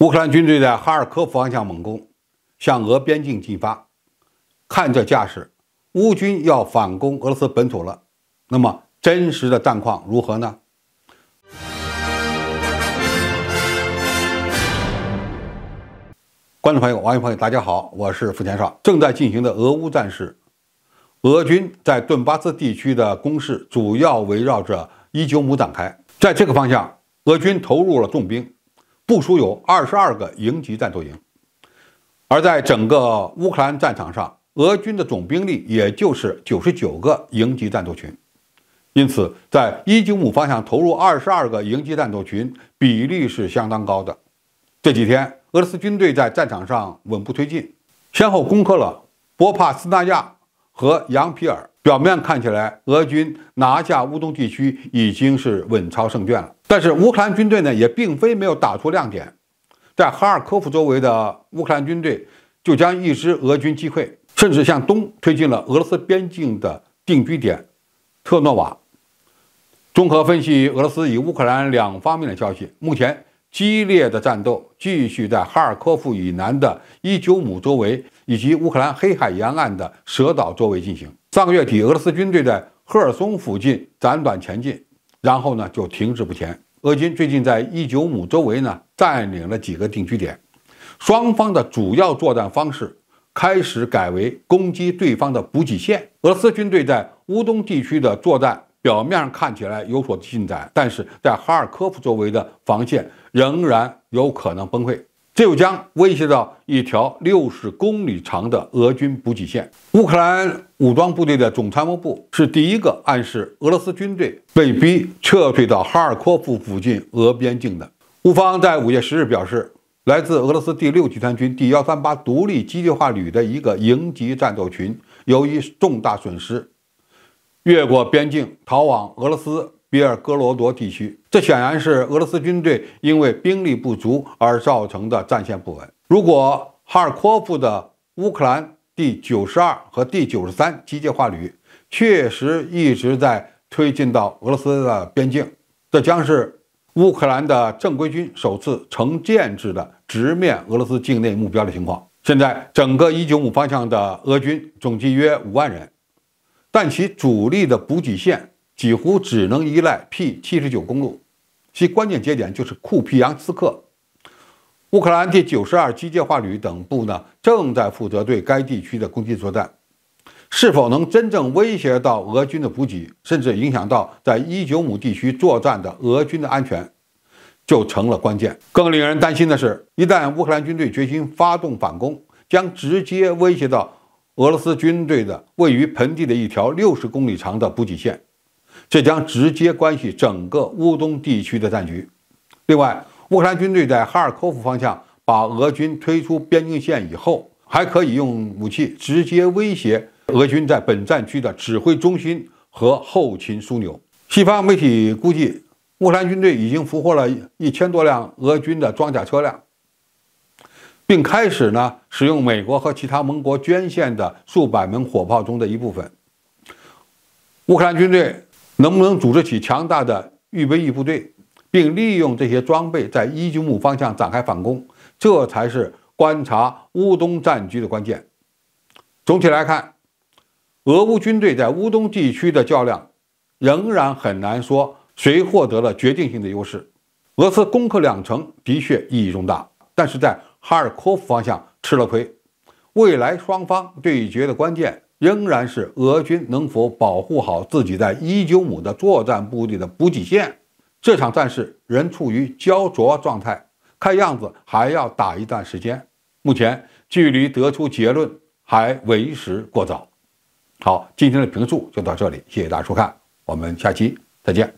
乌克兰军队在哈尔科夫方向猛攻，向俄边境进发。看这架势，乌军要反攻俄罗斯本土了。那么，真实的战况如何呢？观众朋友、网友朋友，大家好，我是付前少。正在进行的俄乌战事，俄军在顿巴斯地区的攻势主要围绕着伊久姆展开，在这个方向，俄军投入了重兵。部署有二十二个营级战斗营，而在整个乌克兰战场上，俄军的总兵力也就是九十九个营级战斗群，因此，在伊久姆方向投入二十二个营级战斗群，比例是相当高的。这几天，俄罗斯军队在战场上稳步推进，先后攻克了波帕斯纳亚和扬皮尔。表面看起来，俄军拿下乌东地区已经是稳操胜券了。但是乌克兰军队呢，也并非没有打出亮点，在哈尔科夫周围的乌克兰军队就将一支俄军击溃，甚至向东推进了俄罗斯边境的定居点特诺瓦。综合分析俄罗斯与乌克兰两方面的消息，目前激烈的战斗继续在哈尔科夫以南的伊久姆周围，以及乌克兰黑海沿岸的蛇岛周围进行。上个月底，俄罗斯军队在赫尔松附近辗转前进，然后呢就停滞不前。俄军最近在伊久姆周围呢占领了几个定居点，双方的主要作战方式开始改为攻击对方的补给线。俄罗斯军队在乌东地区的作战表面看起来有所进展，但是在哈尔科夫周围的防线仍然有可能崩溃。这又将威胁到一条六十公里长的俄军补给线。乌克兰武装部队的总参谋部是第一个暗示俄罗斯军队被逼撤退到哈尔科夫附近俄边境的。乌方在五月十日表示，来自俄罗斯第六集团军第幺三八独立机械化旅的一个营级战斗群由于重大损失，越过边境逃往俄罗斯。比尔哥罗德地区，这显然是俄罗斯军队因为兵力不足而造成的战线不稳。如果哈尔科夫的乌克兰第九十二和第九十三机械化旅确实一直在推进到俄罗斯的边境，这将是乌克兰的正规军首次成建制的直面俄罗斯境内目标的情况。现在，整个195方向的俄军总计约五万人，但其主力的补给线。几乎只能依赖 P 七十九公路，其关键节点就是库皮扬斯克。乌克兰第九十二机械化旅等部呢，正在负责对该地区的攻击作战。是否能真正威胁到俄军的补给，甚至影响到在伊久姆地区作战的俄军的安全，就成了关键。更令人担心的是，一旦乌克兰军队决心发动反攻，将直接威胁到俄罗斯军队的位于盆地的一条六十公里长的补给线。这将直接关系整个乌东地区的战局。另外，乌克兰军队在哈尔科夫方向把俄军推出边境线以后，还可以用武器直接威胁俄军在本战区的指挥中心和后勤枢纽。西方媒体估计，乌克兰军队已经俘获了一千多辆俄军的装甲车辆，并开始呢使用美国和其他盟国捐献的数百门火炮中的一部分。乌克兰军队。能不能组织起强大的预备役部队，并利用这些装备在伊久姆方向展开反攻，这才是观察乌东战局的关键。总体来看，俄乌军队在乌东地区的较量仍然很难说谁获得了决定性的优势。俄斯攻克两城的确意义重大，但是在哈尔科夫方向吃了亏。未来双方对决的关键。仍然是俄军能否保护好自己在一九五的作战部队的补给线？这场战事仍处于焦灼状态，看样子还要打一段时间。目前距离得出结论还为时过早。好，今天的评述就到这里，谢谢大家收看，我们下期再见。